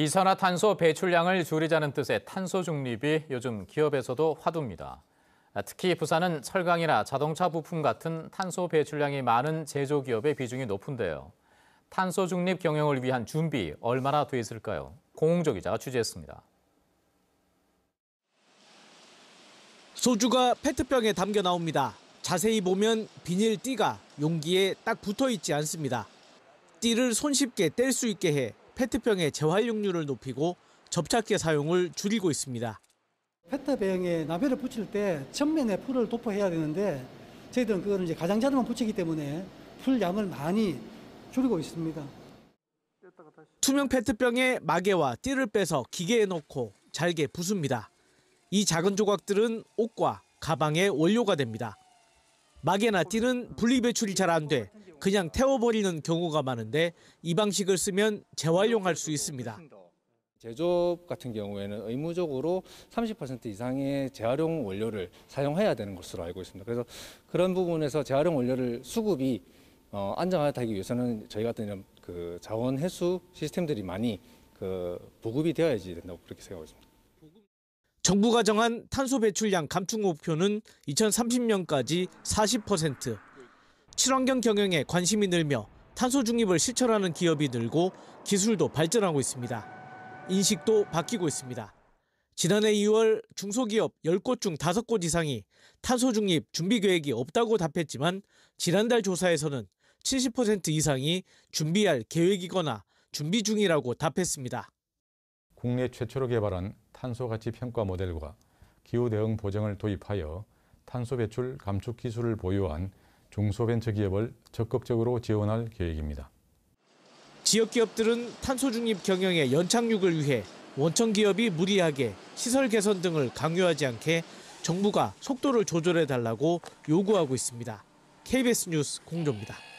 이산화탄소 배출량을 줄이자는 뜻의 탄소 중립이 요즘 기업에서도 화두입니다. 특히 부산은 철강이나 자동차 부품 같은 탄소 배출량이 많은 제조기업의 비중이 높은데요. 탄소 중립 경영을 위한 준비 얼마나 돼 있을까요? 공홍조 기자가 취재했습니다. 소주가 페트병에 담겨 나옵니다. 자세히 보면 비닐띠가 용기에 딱 붙어 있지 않습니다. 띠를 손쉽게 뗄 수 있게 해 페트병의 재활용률을 높이고 접착제 사용을 줄이고 있습니다. 페트병에 나베를 붙일 때 전면에 풀을 도포해야 되는데 저희들은 그거는 이제 가장자리만 붙이기 때문에 풀 양을 많이 줄이고 있습니다. 투명 페트병에 마개와 띠를 빼서 기계에 넣고 잘게 부숩니다. 이 작은 조각들은 옷과 가방의 원료가 됩니다. 마개나 띠는 분리배출이 잘안돼 그냥 태워버리는 경우가 많은데 이 방식을 쓰면 재활용할 수 있습니다. 제조업 같은 경우에는 의무적으로 30% 이상의 재활용 원료를 사용해야 되는 것으로 알고 있습니다. 그래서 그런 부분에서 재활용 원료를 수급이 어, 안정화되기 위해서는 저희 같은 이런 그 자원 해수 시스템들이 많이 그 보급이 되어야지 된다고 그렇게 생각하고 있습니다. 정부가 정한 탄소 배출량 감축 목표는 2030년까지 40%. 친환경 경영에 관심이 늘며 탄소 중립을 실천하는 기업이 늘고 기술도 발전하고 있습니다. 인식도 바뀌고 있습니다. 지난해 2월 중소기업 10곳 중 5곳 이상이 탄소 중립 준비 계획이 없다고 답했지만 지난달 조사에서는 70% 이상이 준비할 계획이거나 준비 중이라고 답했습니다. 국내 최초로 개발한 탄소 가치 평가 모델과 기후 대응 보정을 도입하여 탄소 배출 감축 기술을 보유한 중소벤처기업을 적극적으로 지원할 계획입니다. 지역기업들은 탄소 중립 경영의 연착륙을 위해 원천 기업이 무리하게 시설 개선 등을 강요하지 않게 정부가 속도를 조절해 달라고 요구하고 있습니다. KBS 뉴스 공조입니다.